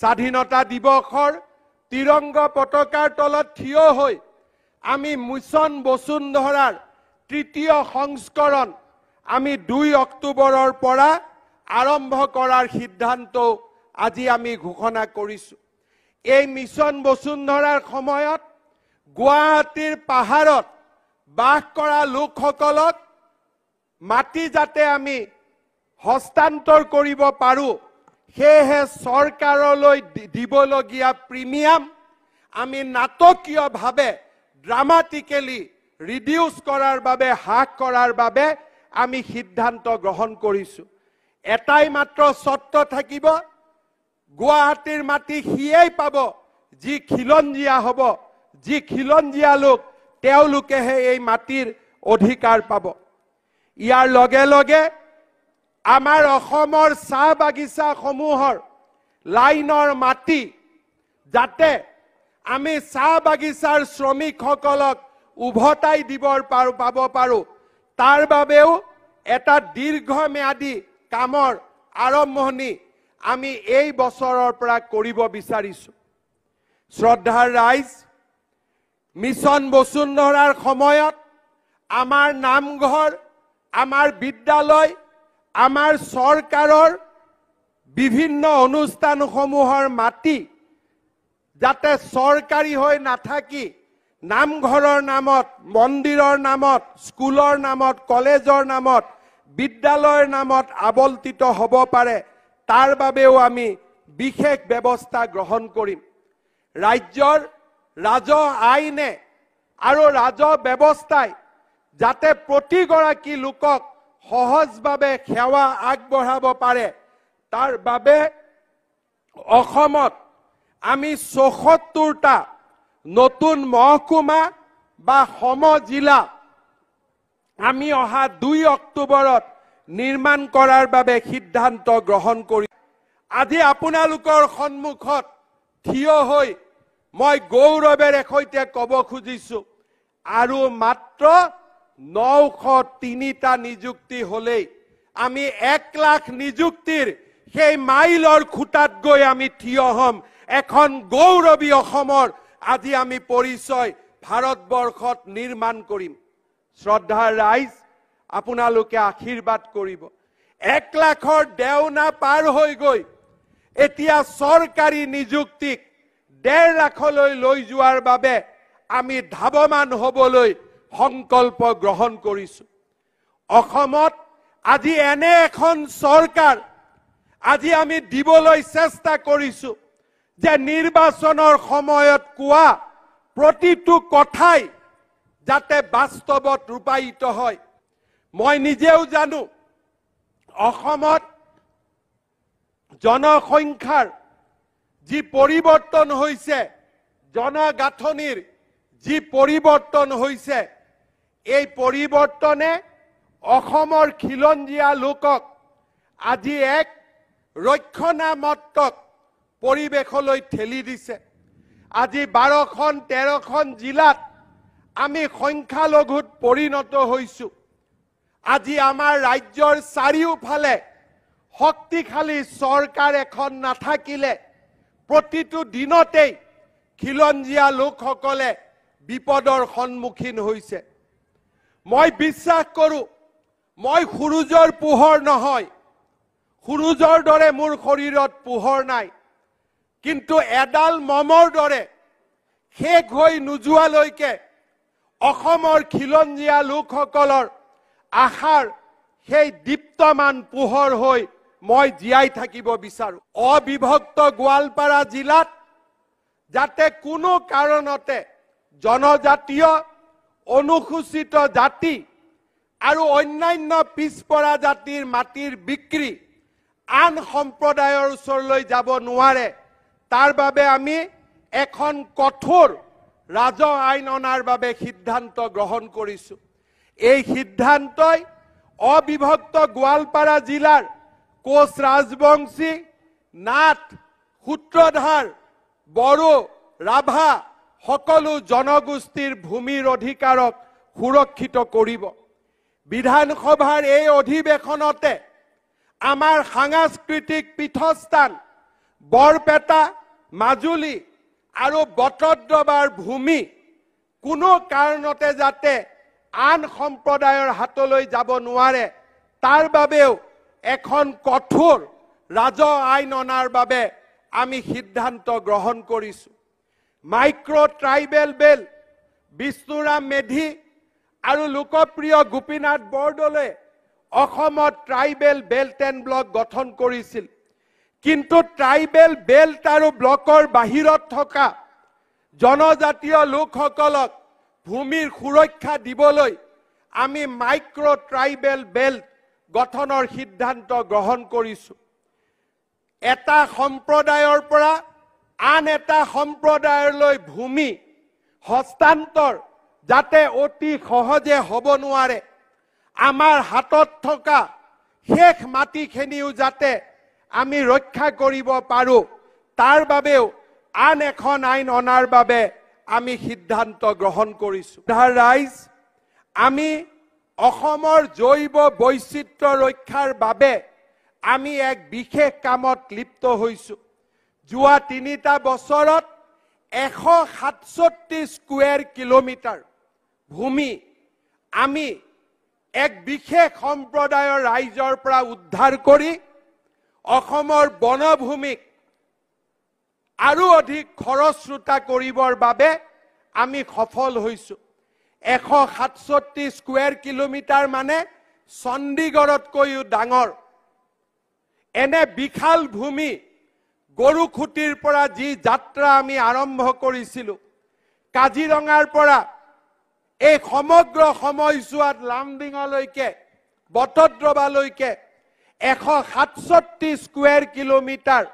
স্বাধীনতা দিবসৰ তিৰংগ পতাকাৰ তলত থিয় হৈ আমি মিছন বসুন্ধৰাৰ তৃতীয় সংস্কৰণ আমি দুই অক্টোবৰৰ পৰা আৰম্ভ কৰাৰ সিদ্ধান্ত আজি আমি ঘোষণা কৰিছোঁ এই মিছন বসুন্ধৰাৰ সময়ত গুৱাহাটীৰ পাহাৰত বাস কৰা লোকসকলক মাটি যাতে আমি হস্তান্তৰ কৰিব পাৰোঁ সেয়েহে চৰকাৰলৈ দিবলগীয়া প্ৰিমিয়াম আমি নাটকীয়ভাৱে ড্ৰামাটিকেলি ৰিডিউচ কৰাৰ বাবে হ্ৰাস কৰাৰ বাবে আমি সিদ্ধান্ত গ্ৰহণ কৰিছো এটাই মাত্ৰ চৰ্ত থাকিব গুৱাহাটীৰ মাটি সিয়েই পাব যি খিলঞ্জীয়া হ'ব যি খিলঞ্জীয়া লোক তেওঁলোকেহে এই মাটিৰ অধিকাৰ পাব ইয়াৰ লগে লগে আমাৰ অসমৰ চাহ বাগিচাসমূহৰ লাইনৰ মাটি যাতে আমি চাহ বাগিচাৰ শ্ৰমিকসকলক উভতাই দিব পাৰোঁ পাব পাৰোঁ তাৰ বাবেও এটা দীৰ্ঘম্যাদী কামৰ আৰম্ভণি আমি এই বছৰৰ পৰা কৰিব বিচাৰিছোঁ শ্ৰদ্ধাৰ ৰাইজ মিছন বসুন্ধৰাৰ সময়ত আমাৰ নামঘৰ আমাৰ বিদ্যালয় আমাৰ চৰকাৰৰ বিভিন্ন অনুষ্ঠানসমূহৰ মাটি যাতে চৰকাৰী হৈ নাথাকি নামঘৰৰ নামত মন্দিৰৰ নামত স্কুলৰ নামত কলেজৰ নামত বিদ্যালয়ৰ নামত আৱল্পিত হ'ব পাৰে তাৰ বাবেও আমি বিশেষ ব্যৱস্থা গ্ৰহণ কৰিম ৰাজ্যৰ ৰাজহ আইনে আৰু ৰাজহ ব্যৱস্থাই যাতে প্ৰতিগৰাকী লোকক সহজভাৱে সেৱা আগবঢ়াব পাৰে তাৰ বাবে অসমত আমি চৌসত্তৰটা নতুন মহকুমা বা সম জিলা আমি অহা দুই অক্টোবৰত নিৰ্মাণ কৰাৰ বাবে সিদ্ধান্ত গ্ৰহণ কৰি আজি আপোনালোকৰ সন্মুখত থিয় হৈ মই গৌৰৱেৰে সৈতে ক'ব খুজিছো আৰু মাত্ৰ নশ তিনিটা নিযুক্তি হলেই আমি এক লাখ নিযুক্তিৰ সেই মাইলৰ খুটাত গৈ আমি থিয় হ'ম এখন গৌৰৱী অসমৰ আজি আমি পৰিচয় ভাৰতবৰ্ষত নিৰ্মাণ কৰিম শ্ৰদ্ধাৰ ৰাইজ আপোনালোকে আশীৰ্বাদ কৰিব এক লাখৰ দেওনা পাৰ হৈ গৈ এতিয়া চৰকাৰী নিযুক্তিক ডেৰ লাখলৈ লৈ যোৱাৰ বাবে আমি ধাৱমান হ'বলৈ সংকল্প গ্ৰহণ কৰিছো অসমত আজি এনে এখন চৰকাৰ আজি আমি দিবলৈ চেষ্টা কৰিছো যে নিৰ্বাচনৰ সময়ত কোৱা প্ৰতিটো কথাই যাতে বাস্তৱত ৰূপায়িত হয় মই নিজেও জানো অসমত জনসংখ্যাৰ যি পৰিৱৰ্তন হৈছে জনগাঁথনিৰ যি পৰিৱৰ্তন হৈছে এই পৰিৱৰ্তনে অসমৰ খিলঞ্জীয়া লোকক আজি এক ৰক্ষণামত্বক পৰিৱেশলৈ ঠেলি দিছে আজি বাৰখন তেৰখন জিলাত আমি সংখ্যালঘুত পৰিণত হৈছোঁ আজি আমাৰ ৰাজ্যৰ চাৰিওফালে শক্তিশালী চৰকাৰ এখন নাথাকিলে প্ৰতিটো দিনতেই খিলঞ্জীয়া লোকসকলে বিপদৰ সন্মুখীন হৈছে মই বিশ্বাস কৰোঁ মই সূৰ্যৰ পোহৰ নহয় সুৰুজৰ দৰে মোৰ শৰীৰত পোহৰ নাই কিন্তু এডাল মমৰ দৰে শেষ হৈ নোযোৱালৈকে অসমৰ খিলঞ্জীয়া লোকসকলৰ আশাৰ সেই দীপ্তমান পোহৰ হৈ মই জীয়াই থাকিব বিচাৰোঁ অবিভক্ত গোৱালপাৰা জিলাত যাতে কোনো কাৰণতে জনজাতীয় অনুসূচিত জাতি আৰু অন্যান্য পিছপৰা জাতিৰ মাটিৰ বিক্ৰী আন সম্প্ৰদায়ৰ ওচৰলৈ যাব নোৱাৰে তাৰ বাবে আমি এখন কঠোৰ ৰাজ আইন অনাৰ বাবে সিদ্ধান্ত গ্ৰহণ কৰিছোঁ এই সিদ্ধান্তই অবিভক্ত গোৱালপাৰা জিলাৰ কোচ ৰাজবংশী নাথ সূত্ৰধাৰ বড়ো ৰাভা সকলো জনগোষ্ঠীৰ ভূমিৰ অধিকাৰক সুৰক্ষিত কৰিব বিধানসভাৰ এই অধিৱেশনতে আমাৰ সাংস্কৃতিক পীঠস্থান বৰপেটা মাজুলী আৰু বটদ্ৰবাৰ ভূমি কোনো কাৰণতে যাতে আন সম্প্ৰদায়ৰ হাতলৈ যাব নোৱাৰে তাৰ বাবেও এখন কঠোৰ ৰাজহ আইন অনাৰ বাবে আমি সিদ্ধান্ত গ্ৰহণ কৰিছোঁ মাইক্ৰ ট্ৰাইবেল বেল বিষ্ণুৰাম মেধি আৰু লোকপ্ৰিয় গোপীনাথ বৰদলৈ অসমত ট্ৰাইবেল বেল্ট এণ্ড ব্লক গঠন কৰিছিল কিন্তু ট্ৰাইবেল বেল্ট আৰু ব্লকৰ বাহিৰত থকা জনজাতীয় লোকসকলক ভূমিৰ সুৰক্ষা দিবলৈ আমি মাইক্ৰ ট্ৰাইবেল বেল্ট গঠনৰ সিদ্ধান্ত গ্ৰহণ কৰিছোঁ এটা সম্প্ৰদায়ৰ পৰা আন এটা সম্প্ৰদায়লৈ ভূমি হস্তান্তৰ যাতে অতি সহজে হ'ব নোৱাৰে আমাৰ হাতত থকা শেষ মাটিখিনিও যাতে আমি ৰক্ষা কৰিব পাৰোঁ তাৰ বাবেও আন এখন আইন অনাৰ বাবে আমি সিদ্ধান্ত গ্ৰহণ কৰিছোঁ ৰাইজ আমি অসমৰ জৈৱ বৈচিত্ৰ ৰক্ষাৰ বাবে আমি এক বিশেষ কামত লিপ্ত হৈছোঁ যোৱা তিনিটা বছৰত এশ সাতষষ্ঠি স্কুৱেৰ কিলোমিটাৰ ভূমি আমি এক বিশেষ সম্প্ৰদায়ৰ ৰাইজৰ পৰা উদ্ধাৰ কৰি অসমৰ বনভূমিক আৰু অধিক খৰশ্ৰোতা কৰিবৰ বাবে আমি সফল হৈছোঁ এশ সাতষষ্ঠি স্কুৱেৰ কিলোমিটাৰ মানে চণ্ডীগড়তকৈও ডাঙৰ এনে বিশাল ভূমি গৰু খুঁটিৰ পৰা যি যাত্ৰা আমি আৰম্ভ কৰিছিলোঁ কাজিৰঙাৰ পৰা এই সমগ্ৰ সময়ছোৱাত লামডিঙলৈকে বটদ্ৰবালৈকে এশ সাতষষ্ঠি স্কুৱেৰ কিলোমিটাৰ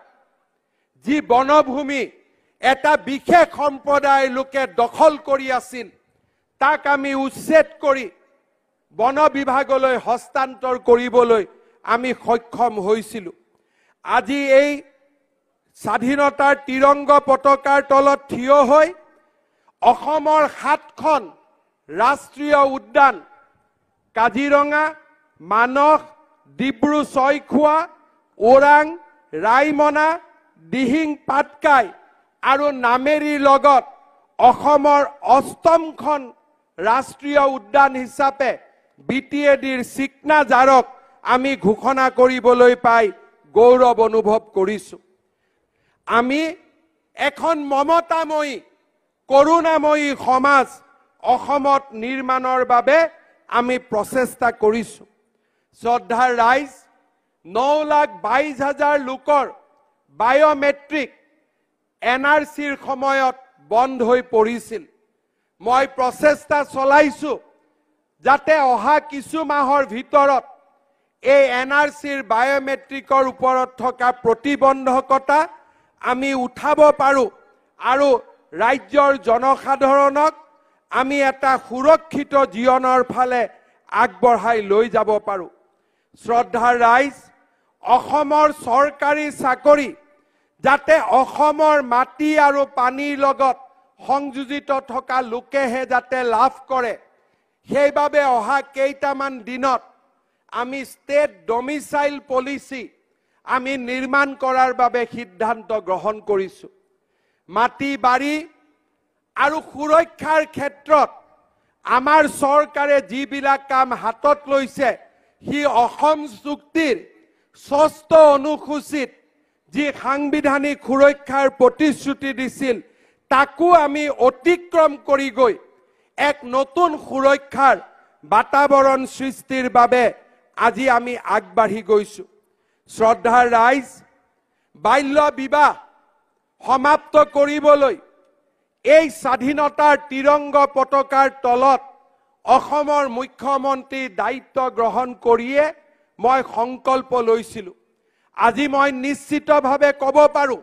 যি বনভূমি এটা বিশেষ সম্প্ৰদায়ৰ লোকে দখল কৰি আছিল তাক আমি উচ্ছেদ কৰি বন বিভাগলৈ হস্তান্তৰ কৰিবলৈ আমি সক্ষম হৈছিলোঁ আজি এই স্বাধীনতাৰ তিৰংগ পতাকাৰ তলত থিয় হৈ অসমৰ সাতখন ৰাষ্ট্ৰীয় উদ্যান কাজিৰঙা মানস ডিব্ৰু ছয়খোৱা ওৰাং ৰাইমনা দিহিং পাটকাই আৰু নামেৰীৰ লগত অসমৰ অষ্টমখন ৰাষ্ট্ৰীয় উদ্যান হিচাপে বি টি এ ডিৰ চিকনা জাৰক আমি ঘোষণা কৰিবলৈ পাই গৌৰৱ অনুভৱ কৰিছোঁ আমি এখন মমতাময়ী কৰুণাময়ী সমাজ অসমত নিৰ্মাণৰ বাবে আমি প্ৰচেষ্টা কৰিছোঁ শ্ৰদ্ধা ৰাইজ ন লাখ বাইছ হাজাৰ লোকৰ বায়'মেট্ৰিক এন আৰ চিৰ সময়ত বন্ধ হৈ পৰিছিল মই প্ৰচেষ্টা চলাইছোঁ যাতে অহা কিছু মাহৰ ভিতৰত এই এন আৰ চিৰ বায়'মেট্ৰিকৰ ওপৰত থকা প্ৰতিবন্ধকতা আমি উঠাব পাৰোঁ আৰু ৰাজ্যৰ জনসাধাৰণক আমি এটা সুৰক্ষিত জীৱনৰ ফালে আগবঢ়াই লৈ যাব পাৰোঁ শ্ৰদ্ধাৰ ৰাইজ অসমৰ চৰকাৰী চাকৰি যাতে অসমৰ মাটি আৰু পানীৰ লগত সংযোজিত থকা লোকেহে যাতে লাভ কৰে সেইবাবে অহা কেইটামান দিনত আমি ষ্টেট ডমিচাইল পলিচি আমি নিৰ্মাণ কৰাৰ বাবে সিদ্ধান্ত গ্ৰহণ কৰিছোঁ মাটি বাৰী আৰু সুৰক্ষাৰ ক্ষেত্ৰত আমাৰ চৰকাৰে যিবিলাক কাম হাতত লৈছে সি অসম চুক্তিৰ ষষ্ঠ অনুসূচীত যি সাংবিধানিক সুৰক্ষাৰ প্ৰতিশ্ৰুতি দিছিল তাকো আমি অতিক্ৰম কৰি গৈ এক নতুন সুৰক্ষাৰ বাতাবৰণ সৃষ্টিৰ বাবে আজি আমি আগবাঢ়ি গৈছোঁ শ্ৰদ্ধাৰ ৰাইজ বাল্য বিবাহ সমাপ্ত কৰিবলৈ এই স্বাধীনতাৰ তিৰংগ পতাকাৰ তলত অসমৰ মুখ্যমন্ত্ৰী দায়িত্ব গ্ৰহণ কৰিয়ে মই সংকল্প লৈছিলোঁ আজি মই নিশ্চিতভাৱে ক'ব পাৰোঁ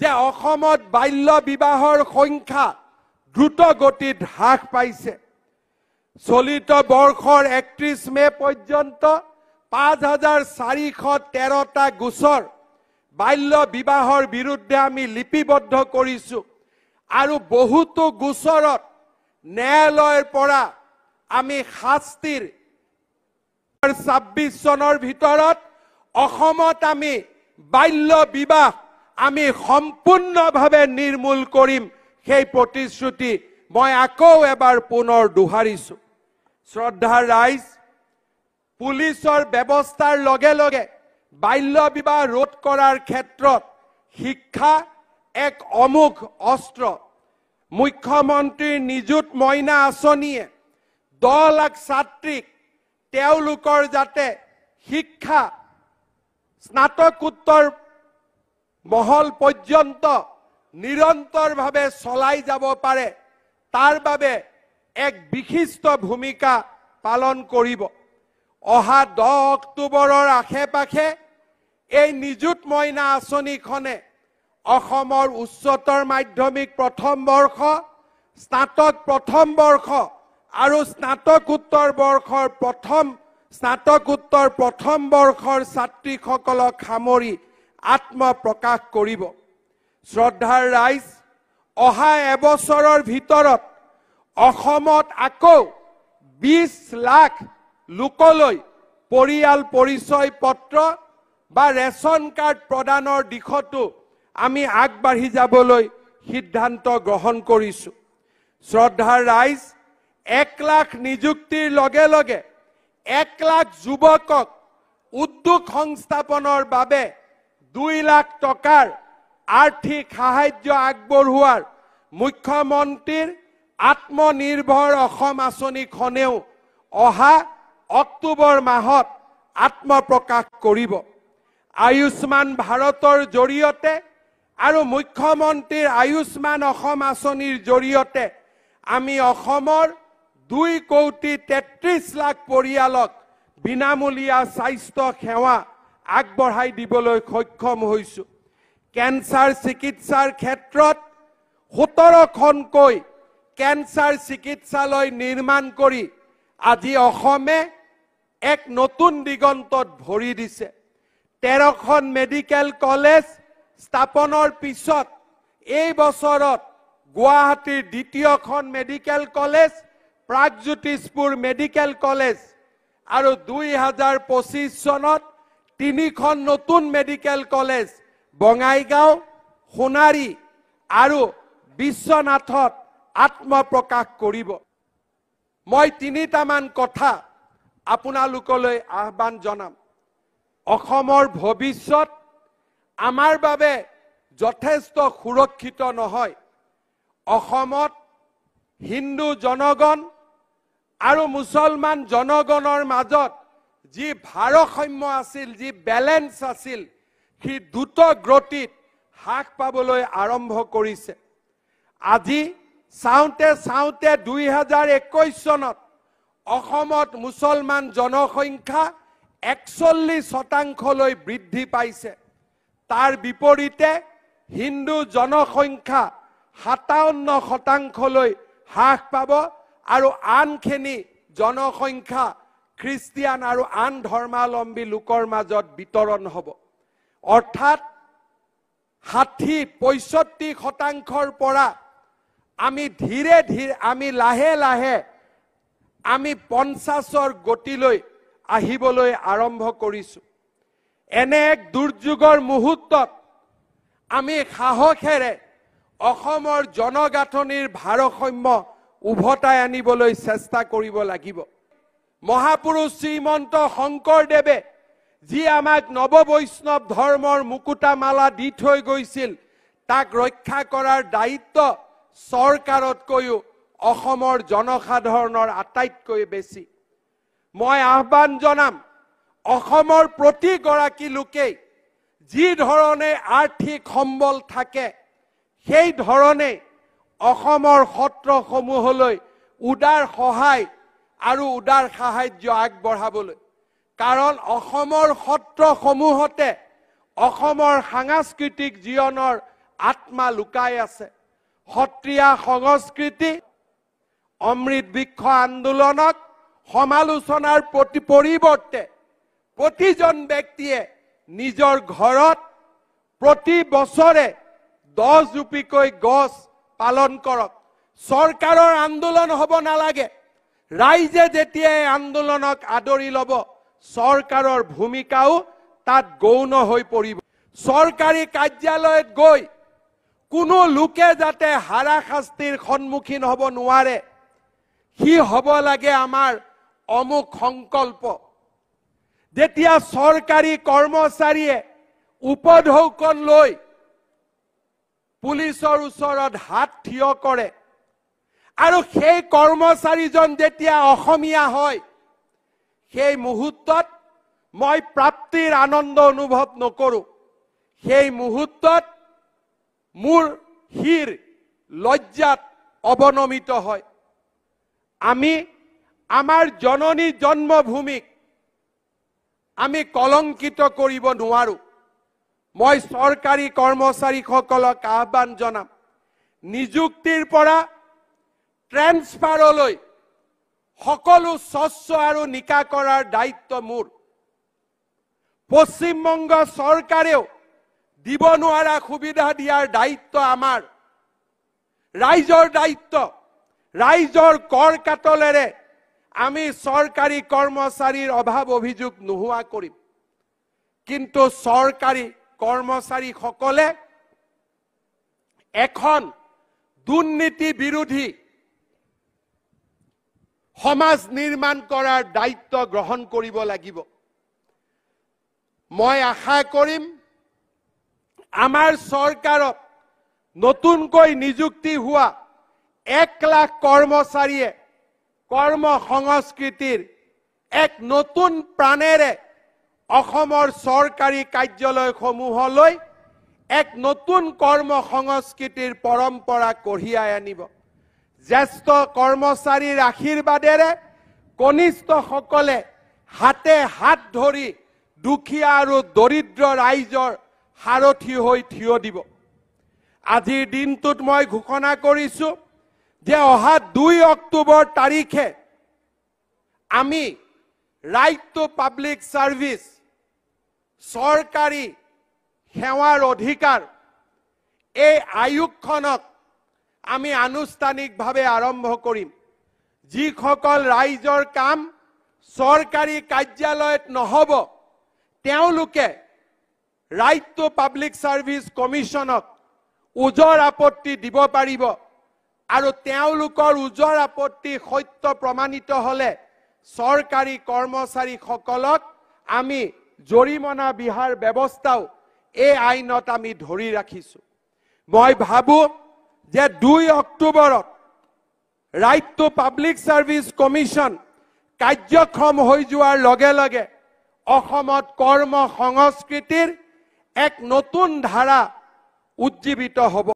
যে অসমত বাল্য বিবাহৰ সংখ্যা দ্ৰুত গতিত হ্ৰাস পাইছে চলিত বৰ্ষৰ একত্ৰিছ মে' পৰ্যন্ত পাঁচ হাজাৰ চাৰিশ তেৰটা গোচৰ বাল্য বিবাহৰ বিৰুদ্ধে আমি লিপিবদ্ধ কৰিছোঁ আৰু বহুতো গোচৰত ন্যায়ালয়ৰ পৰা আমি শাস্তিৰ ছাব্বিছ চনৰ ভিতৰত অসমত আমি বাল্য বিবাহ আমি সম্পূৰ্ণভাৱে নিৰ্মূল কৰিম সেই প্ৰতিশ্ৰুতি মই আকৌ এবাৰ পুনৰ দোহাৰিছোঁ শ্ৰদ্ধাৰ ৰাইজ পুলিশৰ ব্যৱস্থাৰ লগে লগে বাল্য বিবাহ ৰোধ কৰাৰ ক্ষেত্ৰত শিক্ষা এক অমুখ অস্ত্ৰ মুখ্যমন্ত্ৰীৰ নিযুত মইনা আঁচনিয়ে দহ লাখ ছাত্ৰীক তেওঁলোকৰ যাতে শিক্ষা স্নাতকোত্তৰ মহল পৰ্যন্ত নিৰন্তৰভাৱে চলাই যাব পাৰে তাৰ বাবে এক বিশিষ্ট ভূমিকা পালন কৰিব অহা দহ অক্টোবৰৰ আশে পাশে এই নিযুত মইনা আঁচনিখনে অসমৰ উচ্চতৰ মাধ্যমিক প্ৰথম বৰ্ষ স্নাতক প্ৰথম বৰ্ষ আৰু স্নাতকোত্তৰ বৰ্ষৰ প্ৰথম স্নাতকোত্তৰ প্ৰথম বৰ্ষৰ ছাত্ৰীসকলক সামৰি আত্মপ্ৰকাশ কৰিব শ্ৰদ্ধাৰ ৰাইজ অহা এবছৰৰ ভিতৰত অসমত আকৌ বিছ লাখ লোকলৈ পৰিয়াল পৰিচয় পত্ৰ বা ৰেচন কাৰ্ড প্ৰদানৰ দিশতো আমি আগবাঢ়ি যাবলৈ সিদ্ধান্ত গ্ৰহণ কৰিছোঁ শ্ৰদ্ধা ৰাইজ এক লাখ নিযুক্তিৰ লগে লগে এক লাখ যুৱকক উদ্যোগ সংস্থাপনৰ বাবে দুই লাখ টকাৰ আৰ্থিক সাহাৰ্য আগবঢ়োৱাৰ মুখ্যমন্ত্ৰীৰ আত্মনিৰ্ভৰ অসম আঁচনিখনেও অহা অক্টোবৰ মাহত আত্মপ্ৰকাশ কৰিব আয়ুষ্মান ভাৰতৰ জৰিয়তে আৰু মুখ্যমন্ত্ৰীৰ আয়ুষ্মান অসম আঁচনিৰ জৰিয়তে আমি অসমৰ দুই কোটি তেত্ৰিছ লাখ পৰিয়ালক বিনামূলীয়া স্বাস্থ্য সেৱা আগবঢ়াই দিবলৈ সক্ষম হৈছোঁ কেঞ্চাৰ চিকিৎসাৰ ক্ষেত্ৰত সোতৰখনকৈ কেঞ্চাৰ চিকিৎসালয় নিৰ্মাণ কৰি আজি অসমে এক নতুন দিগন্তত ভৰি দিছে তেৰখন মেডিকেল কলেজ স্থাপনৰ পিছত এই বছৰত গুৱাহাটীৰ দ্বিতীয়খন medical college Pragjyotishpur medical college আৰু দুই হাজাৰ পঁচিছ চনত তিনিখন নতুন মেডিকেল কলেজ বঙাইগাঁও সোণাৰী আৰু বিশ্বনাথত আত্মপ্ৰকাশ কৰিব মই তিনিটামান কথা আপোনালোকলৈ আহ্বান জনাম অসমৰ ভৱিষ্যত আমাৰ বাবে যথেষ্ট সুৰক্ষিত নহয় অসমত হিন্দু জনগণ আৰু মুছলমান জনগণৰ মাজত যি ভাৰসাম্য আছিল যি বেলেঞ্চ আছিল সি দ্ৰুত দ্ৰুতগ্ৰতিত হ্ৰাস পাবলৈ আৰম্ভ কৰিছে আজি চাওঁতে চাওঁতে দুই হাজাৰ একৈছ চনত অসমত মুছলমান জনসংখ্যা একচল্লিশ শতাংশলৈ বৃদ্ধি পাইছে তাৰ বিপৰীতে হিন্দু জনসংখ্যা সাতাৱন্ন শতাংশলৈ হ্ৰাস পাব আৰু আনখিনি জনসংখ্যা খ্ৰীষ্টিয়ান আৰু আন ধৰ্মাৱলম্বী লোকৰ মাজত বিতৰণ হ'ব অৰ্থাৎ ষাঠি পঁয়ষষ্ঠি শতাংশৰ পৰা আমি ধীৰে ধীৰে আমি লাহে লাহে আমি পঞ্চাশৰ গতিলৈ আহিবলৈ আৰম্ভ কৰিছোঁ এনে এক দুৰ্যোগৰ মুহূৰ্তত আমি সাহসেৰে অসমৰ জনগাঁথনিৰ ভাৰসাম্য উভতাই আনিবলৈ চেষ্টা কৰিব লাগিব মহাপুৰুষ শ্ৰীমন্ত শংকৰদেৱে যি আমাক নৱবৈষ্ণৱ ধৰ্মৰ মুকুতামালা দি থৈ গৈছিল তাক ৰক্ষা কৰাৰ দায়িত্ব চৰকাৰতকৈও অসমৰ জনসাধাৰণৰ আটাইতকৈ বেছি মই আহ্বান জনাম অসমৰ প্ৰতিগৰাকী লোকেই যি ধৰণে আৰ্থিক সম্বল থাকে সেই ধৰণে অসমৰ সত্ৰসমূহলৈ উদাৰ সহায় আৰু উদাৰ সাহায্য আগবঢ়াবলৈ কাৰণ অসমৰ সত্ৰসমূহতে অসমৰ সাংস্কৃতিক জীৱনৰ আত্মা লুকাই আছে সত্ৰীয়া সংস্কৃতি অমৃত বৃক্ষ আন্দোলনক সমালোচনাৰ প্ৰতি পৰিৱৰ্তে প্ৰতিজন ব্যক্তিয়ে নিজৰ ঘৰত প্ৰতি বছৰে দহ জুপিক গছ পালন কৰক চৰকাৰৰ আন্দোলন হব নালাগে ৰাইজে যেতিয়া এই আন্দোলনক আদৰি লব চৰকাৰৰ ভূমিকাও তাত গৌণ হৈ পৰিব চৰকাৰী কাৰ্যালয়ত গৈ কোনো লোকে যাতে হাৰাশাস্তিৰ সন্মুখীন হব নোৱাৰে সি হ'ব লাগে আমাৰ অমুক সংকল্প যেতিয়া চৰকাৰী কৰ্মচাৰীয়ে উপঢৌকন লৈ পুলিচৰ ওচৰত হাত থিয় কৰে আৰু সেই কৰ্মচাৰীজন যেতিয়া অসমীয়া হয় সেই মুহূৰ্তত মই প্ৰাপ্তিৰ আনন্দ অনুভৱ নকৰোঁ সেই মুহূৰ্তত মোৰ সিৰ লজ্জাত অৱনমিত হয় আমি আমাৰ জননী জন্মভূমিক আমি কলংকিত কৰিব নোৱাৰোঁ মই চৰকাৰী কৰ্মচাৰীসকলক আহ্বান জনাম নিযুক্তিৰ পৰা ট্ৰেন্সফাৰলৈ সকলো স্বচ্ছ আৰু নিকা কৰাৰ দায়িত্ব মোৰ পশ্চিমবংগ চৰকাৰেও দিব নোৱাৰা সুবিধা দিয়াৰ দায়িত্ব আমাৰ ৰাইজৰ দায়িত্ব ৰাইজৰ কৰ কাটলেৰে আমি চৰকাৰী কৰ্মচাৰীৰ অভাৱ অভিযোগ নোহোৱা কৰিম কিন্তু চৰকাৰী কৰ্মচাৰীসকলে এখন দুৰ্নীতি বিৰোধী সমাজ নিৰ্মাণ কৰাৰ দায়িত্ব গ্ৰহণ কৰিব লাগিব মই আশা কৰিম আমাৰ চৰকাৰত নতুনকৈ নিযুক্তি হোৱা এক লাখ কৰ্মচাৰীয়ে কৰ্ম সংস্কৃতিৰ এক নতুন প্ৰাণেৰে অসমৰ চৰকাৰী কাৰ্যালয়সমূহলৈ এক নতুন কৰ্ম সংস্কৃতিৰ পৰম্পৰা কঢ়িয়াই আনিব জ্যেষ্ঠ কৰ্মচাৰীৰ আশীৰ্বাদেৰে কনিষ্ঠসকলে হাতে হাত ধৰি দুখীয়া আৰু দৰিদ্ৰ ৰাইজৰ সাৰথি হৈ থিয় দিব আজিৰ দিনটোত মই ঘোষণা কৰিছোঁ যে অহা দুই অক্টোবৰ তাৰিখে আমি ৰাইট টু পাব্লিক সাৰ্ভিস চৰকাৰী সেৱাৰ অধিকাৰ এই আয়োগখনক আমি আনুষ্ঠানিকভাৱে আৰম্ভ কৰিম যিসকল ৰাইজৰ কাম চৰকাৰী কাৰ্যালয়ত নহব তেওঁলোকে ৰাইট টু পাব্লিক সাৰ্ভিস কমিশনক ওজৰ আপত্তি দিব পাৰিব। আৰু তেওঁলোকৰ ওজৰ আপত্তি সত্য প্ৰমাণিত হ'লে চৰকাৰী কৰ্মচাৰীসকলক আমি জৰিমনা বিহাৰ ব্যৱস্থাও এই আইনত আমি ধৰি ৰাখিছোঁ মই ভাবোঁ যে দুই অক্টোবৰত right to public service commission কাৰ্যক্ষম হৈ যোৱাৰ লগে লগে অসমত কৰ্ম সংস্কৃতিৰ এক নতুন ধাৰা উজ্জীৱিত হ'ব